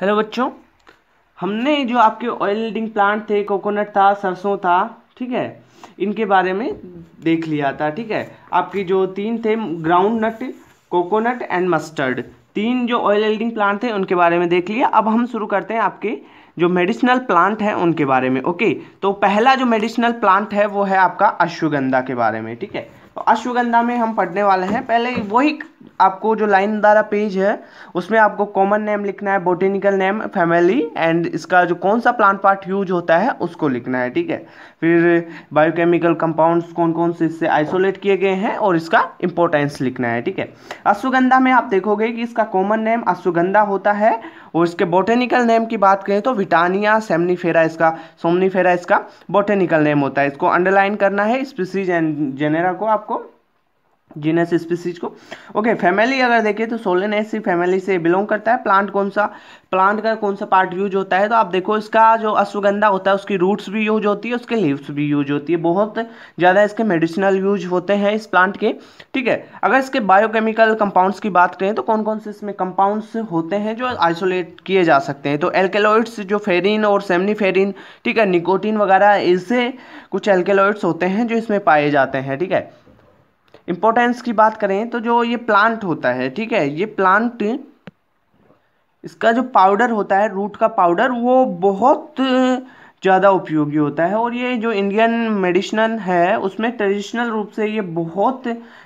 hello बच्चों हमने जो आपके ऑयल लीडिंग प्लांट थे कोकोनट था सरसों था ठीक है इनके बारे में देख लिया था ठीक है आपके जो तीन थे ground nut coconut and mustard तीन जो ऑयल लीडिंग प्लांट थे उनके बारे में देख लिया अब हम शुरू करते हैं आपके जो मेडिसिनल प्लांट है उनके बारे में ओके तो पहला जो मेडिसिनल प्लांट है वो है आपका अश्वगंधा के बारे में ठीक है अश्वगंधा में हम पढ़ने वाले हैं पहले वही आपको जो लाइन द्वारा पेज है उसमें आपको कॉमन नेम लिखना है बोटेनिकल नेम फैमिली एंड इसका जो कौन सा प्लांट पार्ट यूज होता है उसको लिखना है ठीक है फिर बायोकेमिकल कंपाउंड्स कौन कौन से इससे आइसोलेट किए गए हैं और इसका इंपॉर्टेंस लिखना है ठीक है अश्वगंधा में आप देखोगे कि इसका कॉमन नेम अश्वगंधा होता है और इसके बोटेनिकल नेम की बात करें तो विटानिया सेमनीफेरा इसका सोमनीफेरा इसका बोटेनिकल नेम होता है इसको अंडरलाइन करना है स्पीसीज एंड जेनेरा को आपको जीनस स्पीसीज को ओके फैमिली अगर देखें तो सोलेनेसी फैमिली से बिलोंग करता है प्लांट कौन सा प्लांट का कौन सा पार्ट यूज होता है तो आप देखो इसका जो अश्वगंधा होता है उसकी रूट्स भी यूज होती है उसके लीव्स भी यूज होती है बहुत ज़्यादा इसके मेडिसिनल यूज होते हैं इस प्लांट के ठीक है अगर इसके बायोकेमिकल कंपाउंड्स की बात करें तो कौन कौन से इसमें कंपाउंड्स होते हैं जो आइसोलेट किए जा सकते हैं तो एल्केलॉइड्स जो फेरिन और सेमनीफेरिन ठीक है निकोटिन वगैरह इससे कुछ एल्केलॉइड्स होते हैं जो इसमें पाए जाते हैं ठीक है इम्पोर्टेंस की बात करें तो जो ये प्लांट होता है ठीक है ये प्लांट इसका जो पाउडर होता है रूट का पाउडर वो बहुत ज़्यादा उपयोगी होता है और ये जो इंडियन मेडिसिनल है उसमें ट्रेडिशनल रूप से ये बहुत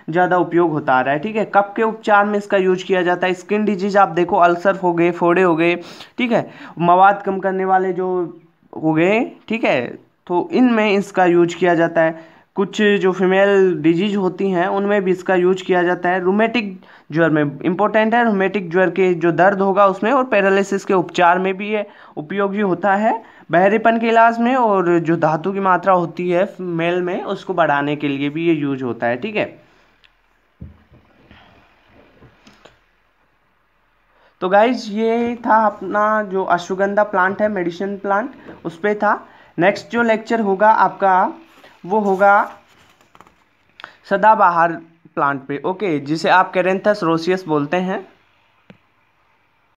ज़्यादा उपयोग होता आ रहा है ठीक है कप के उपचार में इसका यूज किया जाता है स्किन डिजीज आप देखो अल्सर हो गए फोड़े हो गए ठीक है मवाद कम करने वाले जो हो गए ठीक है तो इनमें इसका यूज किया जाता है कुछ जो फीमेल डिजीज होती हैं उनमें भी इसका यूज किया जाता है रोमेटिक ज्वर में इंपॉर्टेंट है रोमेटिक ज्वर के जो दर्द होगा उसमें और पैरालिसिस के उपचार में भी ये उपयोगी होता है बहरेपन के इलाज में और जो धातु की मात्रा होती है मेल में उसको बढ़ाने के लिए भी ये यूज होता है ठीक है तो गाइज ये था अपना जो अश्वगंधा प्लांट है मेडिसिन प्लांट उस पर था नेक्स्ट जो लेक्चर होगा आपका वो होगा सदाबहार प्लांट पे ओके जिसे आप कैरेंथस रोसियस बोलते हैं